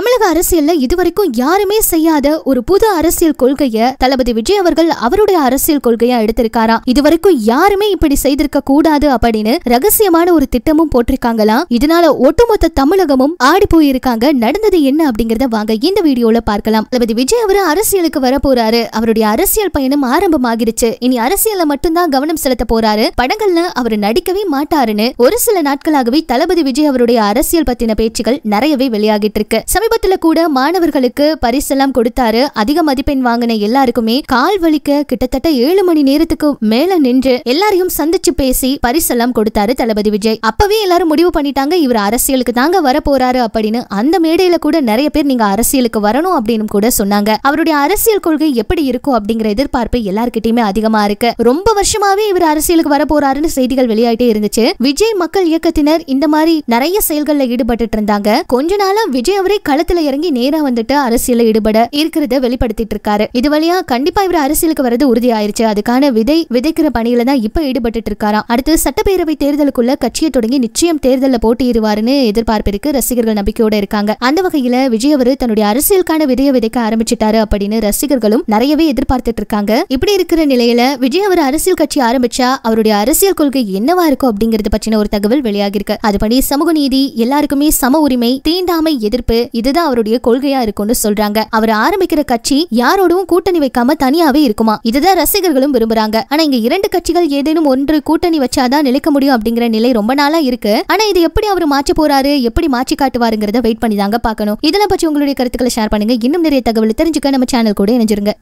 தமிழக அரசியல்ல இதுவரைக்கும் யாருமே செய்யாத ஒரு புது அரசியல் கொள்கையை தளபதி விஜய் அவர்கள் அவருடைய அரசியல் கொள்கையா எடுத்திருக்காரா இதுவரைக்கும் யாருமே இப்படி செய்திருக்க கூடாது அப்படின்னு ரகசியமான ஒரு திட்டமும் போட்டிருக்காங்களாம் இதனால ஒட்டுமொத்த தமிழகமும் ஆடி போயிருக்காங்க நடந்தது என்ன அப்படிங்கறத வாங்க இந்த வீடியோல பார்க்கலாம் தளபதி விஜய் அவரு அரசியலுக்கு வர போறாரு அவருடைய அரசியல் பயணம் ஆரம்பமாகிருச்சு இனி அரசியல்ல மட்டும்தான் கவனம் செலுத்த போறாரு படங்கள்ல அவர் நடிக்கவே மாட்டாருன்னு ஒரு சில நாட்களாகவே தளபதி விஜய் அவருடைய அரசியல் பத்தின பேச்சுகள் நிறையவே வெளியாகிட்டு இருக்கு சமீபத்துல கூட மாணவர்களுக்கு பரிசெல்லாம் கொடுத்தாரு அதிக மதிப்பெண் வாங்கின எல்லாருக்குமே கால் வலிக்க கிட்டத்தட்ட ஏழு மணி நேரத்துக்கு மேல நின்று எல்லாரையும் சந்திச்சு பேசி பரிசெல்லாம் கொடுத்தாரு தளபதி விஜய் அப்பவே எல்லாரும் முடிவு பண்ணிட்டாங்க இவர் அரசியலுக்கு தாங்க வர போறாரு அப்படின்னு அந்த மேடையில கூட நிறைய பேர் நீங்க அரசியலுக்கு வரணும் அப்படின்னு கூட சொன்னாங்க அவருடைய அரசியல் கொள்கை எப்படி இருக்கும் அப்படிங்கிற எதிர்பார்ப்பு எல்லாருக்கிட்டயுமே அதிகமா இருக்கு ரொம்ப வருஷமாவே இவர் அரசியலுக்கு வர போறாருன்னு செய்திகள் வெளியாயிட்டே இருந்துச்சு விஜய் மக்கள் இயக்கத்தினர் இந்த மாதிரி நிறைய செயல்கள்ல ஈடுபட்டு இருந்தாங்க கொஞ்ச நாளா விஜய் அவரை கள களத்துல இறங்கி நேரா வந்துட்டு அரசியல ஈடுபட இருக்கிறத வெளிப்படுத்திட்டு இருக்காரு இது வழியா கண்டிப்பா இவர் அரசியலுக்கு வரது உறுதியாயிருச்சு அதுக்கான விதை விதைக்கிற பணியில தான் இப்ப ஈடுபட்டு இருக்காராம் அடுத்து சட்டப்பேரவை தேர்தலுக்குள்ள கட்சியை தொடங்கி நிச்சயம் தேர்தலில் போட்டியிடுவாருன்னு எதிர்பார்ப்பு இருக்கு ரசிகர்கள் நம்பிக்கையோட இருக்காங்க அந்த வகையில விஜய் அவர் தன்னுடைய அரசியலுக்கான விதையை விதைக்க ஆரம்பிச்சிட்டாரு அப்படின்னு ரசிகர்களும் நிறையவே எதிர்பார்த்துட்டு இருக்காங்க இப்படி இருக்கிற நிலையில விஜய் அவர் அரசியல் கட்சி ஆரம்பிச்சா அவருடைய அரசியல் கொள்கை என்னவா இருக்கும் அப்படிங்கறது பற்றின ஒரு தகவல் வெளியாகிருக்கு அதுபடி சமூக நீதி எல்லாருக்குமே சம உரிமை தீண்டாமை எதிர்ப்பு இதுதான் அவருடைய கொள்கையா இருக்கும்னு சொல்றாங்க அவர் ஆரம்பிக்கிற கட்சி யாரோடவும் கூட்டணி வைக்காம தனியாவே இருக்குமா இதுதான் ரசிகர்களும் விரும்புறாங்க ஆனா இங்க இரண்டு கட்சிகள் ஏதேனும் ஒன்று கூட்டணி வச்சாதான் நிலைக்க முடியும் அப்படிங்கிற நிலை ரொம்ப நாளா இருக்கு ஆனா இது எப்படி அவர் மாற்ற போறாரு எப்படி மாற்றி காட்டுவாருங்கிறத வெயிட் பண்ணி தாங்க பார்க்கணும் இதெல்லாம் பற்றி உங்களுடைய கருத்துக்களை ஷேர் பண்ணுங்க இன்னும் நிறைய தகவல் தெரிஞ்சுக்க நம்ம சேனல் கூட இணைஞ்சிருங்க